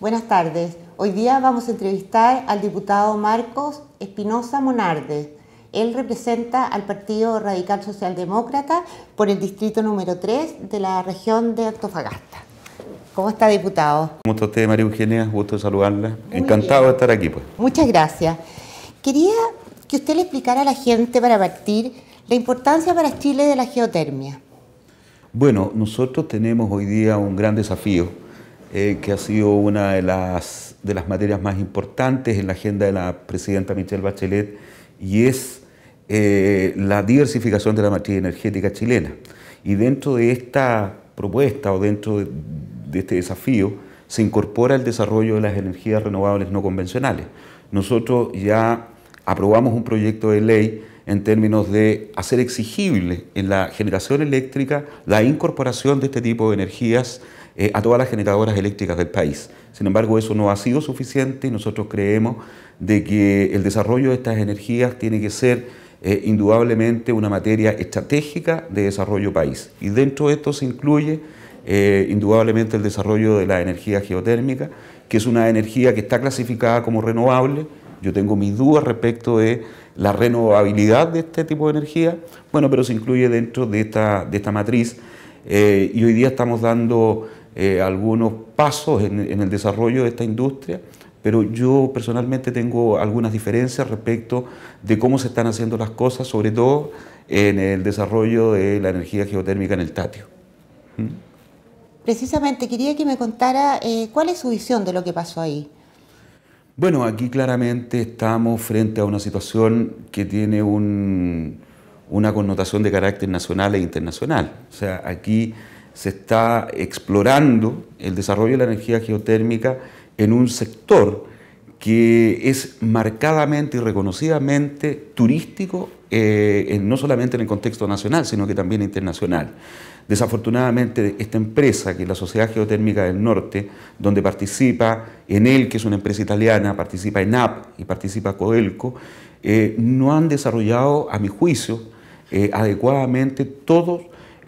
Buenas tardes. Hoy día vamos a entrevistar al diputado Marcos Espinosa Monarde. Él representa al Partido Radical Socialdemócrata por el distrito número 3 de la región de Antofagasta. ¿Cómo está, diputado? ¿Cómo está usted, María Eugenia? Gusto saludarla. Encantado de estar aquí. Pues. Muchas gracias. Quería que usted le explicara a la gente, para partir, la importancia para Chile de la geotermia. Bueno, nosotros tenemos hoy día un gran desafío eh, que ha sido una de las, de las materias más importantes en la agenda de la presidenta Michelle Bachelet, y es eh, la diversificación de la matriz energética chilena. Y dentro de esta propuesta o dentro de, de este desafío se incorpora el desarrollo de las energías renovables no convencionales. Nosotros ya aprobamos un proyecto de ley en términos de hacer exigible en la generación eléctrica la incorporación de este tipo de energías eh, a todas las generadoras eléctricas del país. Sin embargo, eso no ha sido suficiente y nosotros creemos de que el desarrollo de estas energías tiene que ser eh, indudablemente una materia estratégica de desarrollo país. Y dentro de esto se incluye eh, indudablemente el desarrollo de la energía geotérmica, que es una energía que está clasificada como renovable. Yo tengo mis dudas respecto de la renovabilidad de este tipo de energía, bueno, pero se incluye dentro de esta, de esta matriz y hoy día estamos dando eh, algunos pasos en, el desarrollo de esta industria, pero yo personalmente tengo algunas diferencias respecto de cómo se están haciendo las cosas, sobre todo en el desarrollo de la energía geotérmica en el Tatio. ¿Mm? Precisamente, quería que me contara eh, cuál es su visión de lo que pasó ahí. Bueno, aquí claramente estamos frente a una situación que tiene un, una connotación de carácter nacional e internacional. O sea, aquí se está explorando el desarrollo de la energía geotérmica en un sector que es marcadamente y reconocidamente turístico, eh, no solamente en el contexto nacional, sino que también internacional. Desafortunadamente, esta empresa, que es la Sociedad Geotérmica del Norte, donde participa Enel, que es una empresa italiana, participa ENAP y participa Coelco, eh, no han desarrollado, a mi juicio, eh, adecuadamente todos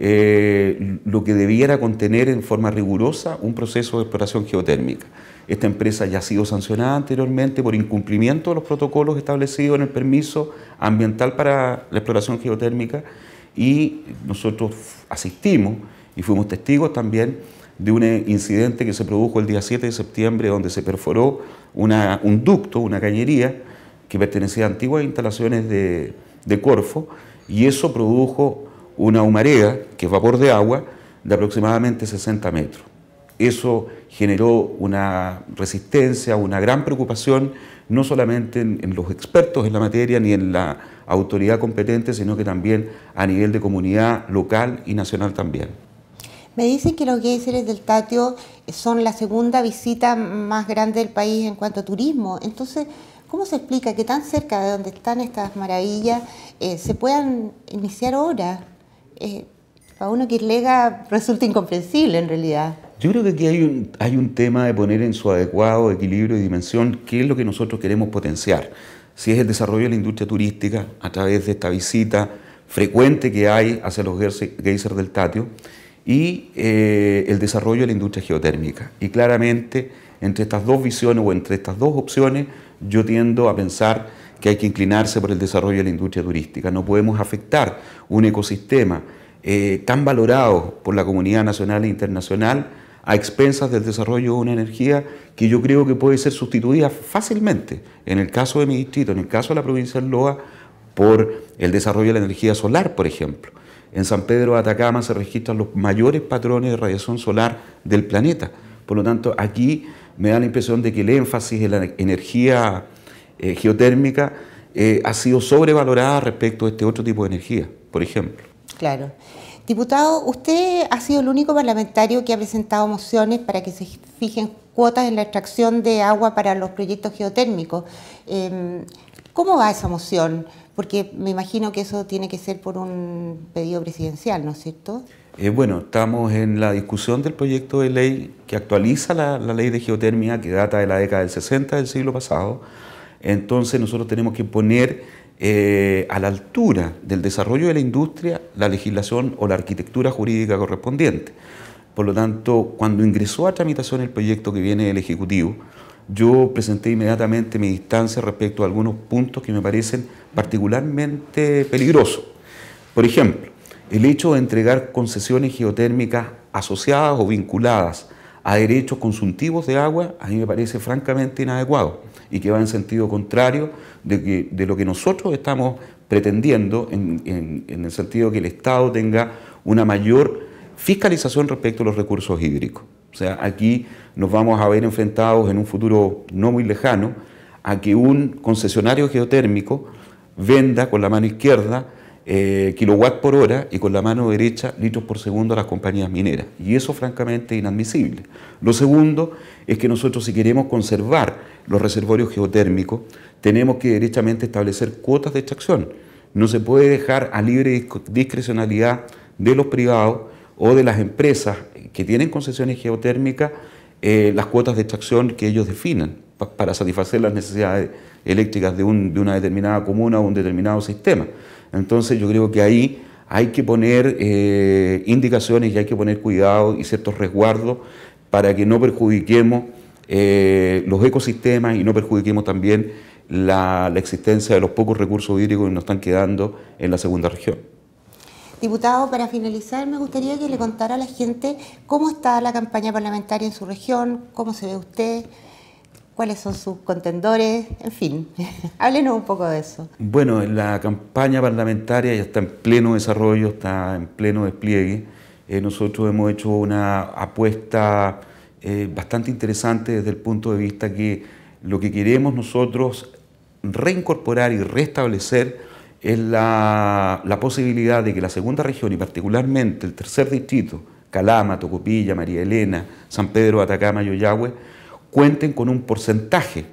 eh, lo que debiera contener en forma rigurosa un proceso de exploración geotérmica. Esta empresa ya ha sido sancionada anteriormente por incumplimiento de los protocolos establecidos en el permiso ambiental para la exploración geotérmica y nosotros asistimos y fuimos testigos también de un incidente que se produjo el día 7 de septiembre donde se perforó un ducto, una cañería que pertenecía a antiguas instalaciones de Corfo y eso produjo una humareda, que es vapor de agua, de aproximadamente 60 metros. Eso generó una resistencia, una gran preocupación, no solamente en, los expertos en la materia ni en la autoridad competente, sino que también a nivel de comunidad local y nacional también. Me dicen que los geyseres del Tatio son la segunda visita más grande del país en cuanto a turismo. Entonces, ¿cómo se explica que tan cerca de donde están estas maravillas eh, se puedan iniciar obras? eh, para uno que es resulta incomprensible en realidad. Yo creo que aquí hay un, hay un tema de poner en su adecuado equilibrio y dimensión qué es lo que nosotros queremos potenciar. Si es el desarrollo de la industria turística a través de esta visita frecuente que hay hacia los geysers del Tatio y eh, el desarrollo de la industria geotérmica. Y claramente, entre estas dos visiones o entre estas dos opciones, yo tiendo a pensar que hay que inclinarse por el desarrollo de la industria turística. No podemos afectar un ecosistema eh, tan valorado por la comunidad nacional e internacional a expensas del desarrollo de una energía que yo creo que puede ser sustituida fácilmente, en el caso de mi distrito, en el caso de la provincia de Loa, por el desarrollo de la energía solar, por ejemplo. En San Pedro de Atacama se registran los mayores patrones de radiación solar del planeta. Por lo tanto, aquí me da la impresión de que el énfasis en la energía eh, geotérmica eh, ha sido sobrevalorada respecto a este otro tipo de energía, por ejemplo. Claro. Diputado, usted ha sido el único parlamentario que ha presentado mociones para que se fijen cuotas en la extracción de agua para los proyectos geotérmicos. Em, ¿Cómo va esa moción? Porque me imagino que eso tiene que ser por un pedido presidencial, ¿no es cierto? Eh, bueno, estamos en la discusión del proyecto de ley que actualiza la, la ley de geotermia que data de la década del 60 del siglo pasado entonces nosotros tenemos que poner eh, a la altura del desarrollo de la industria la legislación o la arquitectura jurídica correspondiente. Por lo tanto, cuando ingresó a tramitación el proyecto que viene del Ejecutivo, yo presenté inmediatamente mi distancia respecto a algunos puntos que me parecen particularmente peligrosos. Por ejemplo, el hecho de entregar concesiones geotérmicas asociadas o vinculadas a derechos consuntivos de agua, a mí me parece francamente inadecuado y que va en sentido contrario de, que, de lo que nosotros estamos pretendiendo en, el sentido de que el Estado tenga una mayor fiscalización respecto a los recursos hídricos. O sea, aquí nos vamos a ver enfrentados en un futuro no muy lejano a que un concesionario geotérmico venda con la mano izquierda eh, kilowatt por hora y con la mano derecha litros por segundo a las compañías mineras. Y eso francamente es inadmisible. Lo segundo es que nosotros si queremos conservar los reservorios geotérmicos, tenemos que derechamente establecer cuotas de extracción. No se puede dejar a libre discrecionalidad de los privados o de las empresas que tienen concesiones geotérmicas eh, las cuotas de extracción que ellos definan para satisfacer las necesidades eléctricas de, una determinada comuna o un determinado sistema. Entonces yo creo que ahí hay que poner eh, indicaciones y hay que poner cuidado y ciertos resguardos para que no perjudiquemos eh, los ecosistemas y no perjudiquemos también la existencia de los pocos recursos hídricos que nos están quedando en la segunda región. Diputado, para finalizar, me gustaría que le contara a la gente cómo está la campaña parlamentaria en su región, cómo se ve usted, cuáles son sus contendores, en fin, háblenos un poco de eso. Bueno, la campaña parlamentaria ya está en pleno desarrollo, está en pleno despliegue. Eh, nosotros hemos hecho una apuesta eh, bastante interesante desde el punto de vista que lo que queremos nosotros reincorporar y restablecer es la, posibilidad de que la segunda región y particularmente el tercer distrito, Calama, Tocopilla, María Elena, San Pedro, Atacama, Oyagüe, cuenten con un porcentaje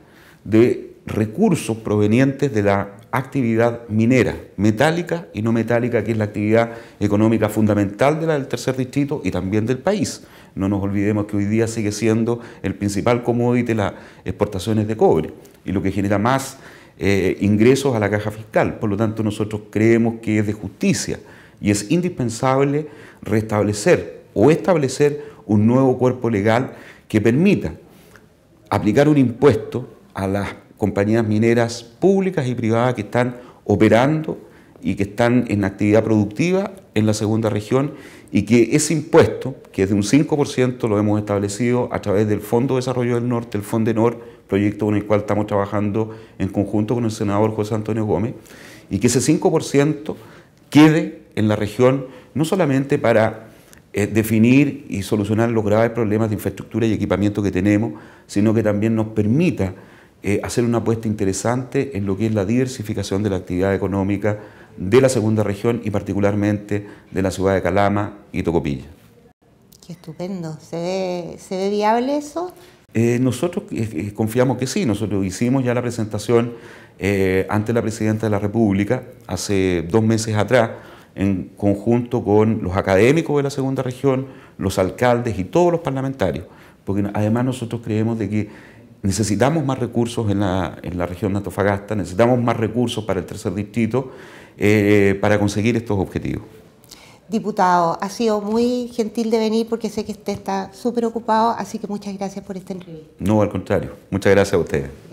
de recursos provenientes de la actividad minera, metálica y no metálica, que es la actividad económica fundamental de la del tercer distrito y también del país. No nos olvidemos que hoy día sigue siendo el principal commodity las exportaciones de cobre y lo que genera más eh, ingresos a la caja fiscal. Por lo tanto, nosotros creemos que es de justicia y es indispensable restablecer o establecer un nuevo cuerpo legal que permita aplicar un impuesto a las compañías mineras públicas y privadas que están operando y que están en actividad productiva en la segunda región y que ese impuesto, que es de un 5%, lo hemos establecido a través del Fondo de Desarrollo del Norte, el Fondo FONDENOR, proyecto con el cual estamos trabajando en conjunto con el senador José Antonio Gómez, y que ese 5% quede en la región no solamente para definir y solucionar los graves problemas de infraestructura y equipamiento que tenemos, sino que también nos permita eh, hacer una apuesta interesante en lo que es la diversificación de la actividad económica de la segunda región y particularmente de la ciudad de Calama y Tocopilla. Qué estupendo. ¿Se ve, viable eso? Eh, nosotros eh, confiamos que sí, nosotros hicimos ya la presentación ante la Presidenta de la República hace dos meses atrás en conjunto con los académicos de la segunda región, los alcaldes y todos los parlamentarios, porque además nosotros creemos de que necesitamos más recursos en la, región de Antofagasta, necesitamos más recursos para el tercer distrito eh, para conseguir estos objetivos. Diputado, ha sido muy gentil de venir porque sé que usted está súper ocupado, así que muchas gracias por este entrevista. No, al contrario, muchas gracias a ustedes.